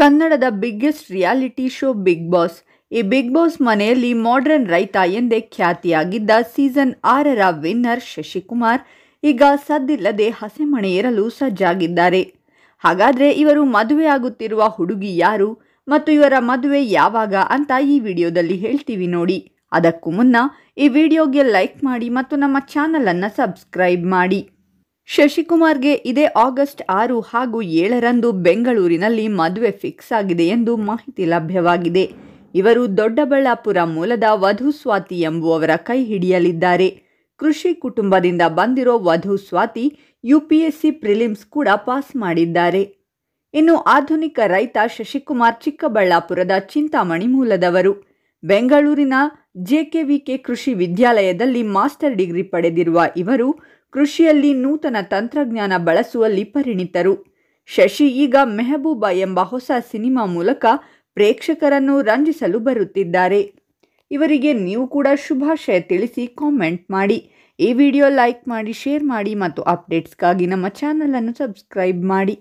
ಕನ್ನಡದ biggest reality show Bigg Boss ಈ Bigg Boss ಮನೆಯಲ್ಲಿ ಮಾಡ್ರನ್ ರೈತ ಎಂದೇ ಖ್ಯಾತಿಯಾಗಿದ್ದ ಸೀಸನ್ ಆರರ ವಿನ್ನರ್ ಶಶಿಕುಮಾರ್ ಈಗ ಸದ್ದಿಲ್ಲದೆ ಹಸೆಮಣೆ ಏರಲು ಸಜ್ಜಾಗಿದ್ದಾರೆ ಹಾಗಾದರೆ ಇವರು ಮದುವೆಯಾಗುತ್ತಿರುವ ಹುಡುಗಿ ಯಾರು ಮತ್ತು ಇವರ ಮದುವೆ ಯಾವಾಗ ಅಂತ ಈ ವಿಡಿಯೋದಲ್ಲಿ ಹೇಳ್ತೀವಿ ನೋಡಿ ಅದಕ್ಕೂ ಮುನ್ನ ಈ ವಿಡಿಯೋಗೆ ಲೈಕ್ ಮಾಡಿ ಮತ್ತು ನಮ್ಮ ಚಾನಲನ್ನು ಸಬ್ಸ್ಕ್ರೈಬ್ ಮಾಡಿ ಶಶಿಕುಮಾರ್ಗೆ ಇದೇ ಆಗಸ್ಟ್ ಆರು ಹಾಗೂ ಏಳರಂದು ಬೆಂಗಳೂರಿನಲ್ಲಿ ಮದುವೆ ಫಿಕ್ಸ್ ಆಗಿದೆ ಎಂದು ಮಾಹಿತಿ ಲಭ್ಯವಾಗಿದೆ ಇವರು ದೊಡ್ಡಬಳ್ಳಾಪುರ ಮೂಲದ ವಧು ಸ್ವಾತಿ ಎಂಬುವವರ ಕೈ ಹಿಡಿಯಲಿದ್ದಾರೆ ಕೃಷಿ ಕುಟುಂಬದಿಂದ ಬಂದಿರೋ ವಧು ಸ್ವಾತಿ ಯುಪಿಎಸ್ಸಿ ಪ್ರಿಲಿಮ್ಸ್ ಕೂಡ ಪಾಸ್ ಮಾಡಿದ್ದಾರೆ ಇನ್ನು ಆಧುನಿಕ ರೈತ ಶಶಿಕುಮಾರ್ ಚಿಕ್ಕಬಳ್ಳಾಪುರದ ಚಿಂತಾಮಣಿ ಮೂಲದವರು ಬೆಂಗಳೂರಿನ ಜೆಕೆವಿಕೆ ಕೃಷಿ ವಿದ್ಯಾಲಯದಲ್ಲಿ ಮಾಸ್ಟರ್ ಡಿಗ್ರಿ ಪಡೆದಿರುವ ಇವರು ಕೃಷಿಯಲ್ಲಿ ನೂತನ ತಂತ್ರಜ್ಞಾನ ಬಳಸುವಲ್ಲಿ ಪರಿಣಿತರು ಶಶಿ ಈಗ ಮೆಹಬೂಬಾ ಎಂಬ ಹೊಸ ಸಿನಿಮಾ ಮೂಲಕ ಪ್ರೇಕ್ಷಕರನ್ನು ರಂಜಿಸಲು ಬರುತ್ತಿದ್ದಾರೆ ಇವರಿಗೆ ನೀವು ಕೂಡ ಶುಭಾಶಯ ತಿಳಿಸಿ ಕಾಮೆಂಟ್ ಮಾಡಿ ಈ ವಿಡಿಯೋ ಲೈಕ್ ಮಾಡಿ ಶೇರ್ ಮಾಡಿ ಮತ್ತು ಅಪ್ಡೇಟ್ಸ್ಗಾಗಿ ನಮ್ಮ ಚಾನಲನ್ನು ಸಬ್ಸ್ಕ್ರೈಬ್ ಮಾಡಿ